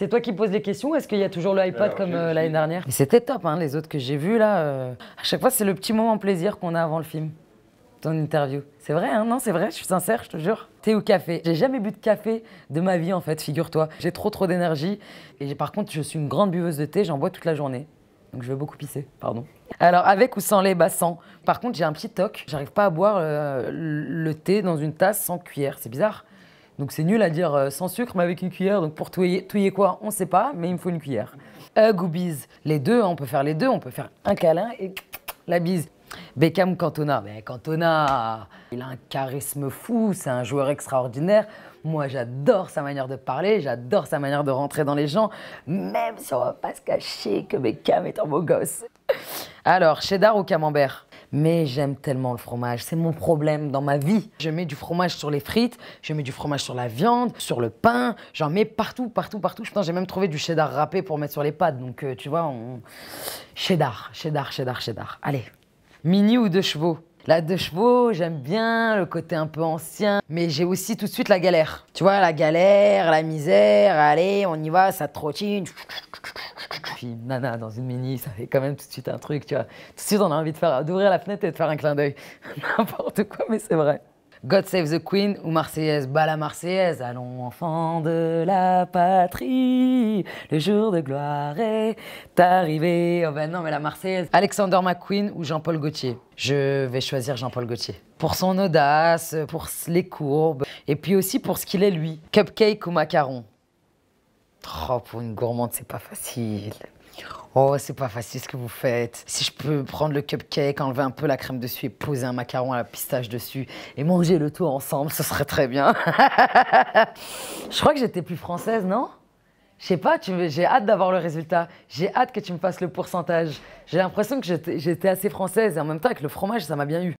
C'est toi qui poses les questions. Est-ce qu'il y a toujours le iPad comme euh, l'année dernière c'était top, hein, les autres que j'ai vus là. Euh. À chaque fois, c'est le petit moment plaisir qu'on a avant le film, ton interview. C'est vrai, hein non, c'est vrai, je suis sincère, je te jure. Thé ou café J'ai jamais bu de café de ma vie en fait, figure-toi. J'ai trop trop d'énergie. Et par contre, je suis une grande buveuse de thé, j'en bois toute la journée. Donc je veux beaucoup pisser, pardon. Alors avec ou sans lait Bah sans. Par contre, j'ai un petit toc. J'arrive pas à boire euh, le thé dans une tasse sans cuillère. C'est bizarre. Donc c'est nul à dire euh, sans sucre, mais avec une cuillère. Donc pour touiller, quoi On ne sait pas, mais il me faut une cuillère. ou bise les deux, hein, on peut faire les deux, on peut faire un câlin et la bise. Beckham Cantona, mais ben, Cantona, il a un charisme fou, c'est un joueur extraordinaire. Moi, j'adore sa manière de parler, j'adore sa manière de rentrer dans les gens, même si on va pas se cacher que Beckham est un beau gosse. Alors, cheddar ou camembert mais j'aime tellement le fromage, c'est mon problème dans ma vie. Je mets du fromage sur les frites, je mets du fromage sur la viande, sur le pain, j'en mets partout, partout, partout. Putain, j'ai même trouvé du cheddar râpé pour mettre sur les pâtes, donc euh, tu vois, on... cheddar, cheddar, cheddar, cheddar. Allez, mini ou deux chevaux la deux chevaux, j'aime bien le côté un peu ancien, mais j'ai aussi tout de suite la galère. Tu vois, la galère, la misère, allez, on y va, ça trottine puis nana dans une mini, ça fait quand même tout de suite un truc, tu vois. Tout de suite, on a envie de faire, d'ouvrir la fenêtre et de faire un clin d'œil. N'importe quoi, mais c'est vrai. God Save the Queen ou Marseillaise, bah la Marseillaise, allons enfants de la patrie, le jour de gloire est arrivé. Oh ben non mais la Marseillaise. Alexander McQueen ou Jean-Paul Gaultier. Je vais choisir Jean-Paul Gaultier. Pour son audace, pour les courbes, et puis aussi pour ce qu'il est lui. Cupcake ou macaron. Oh, pour une gourmande, c'est pas facile. Oh, c'est pas facile ce que vous faites. Si je peux prendre le cupcake, enlever un peu la crème dessus et poser un macaron à la pistache dessus et manger le tout ensemble, ce serait très bien. je crois que j'étais plus française, non je sais pas, j'ai hâte d'avoir le résultat. J'ai hâte que tu me fasses le pourcentage. J'ai l'impression que j'étais assez française et en même temps, avec le fromage, ça m'a bien eu.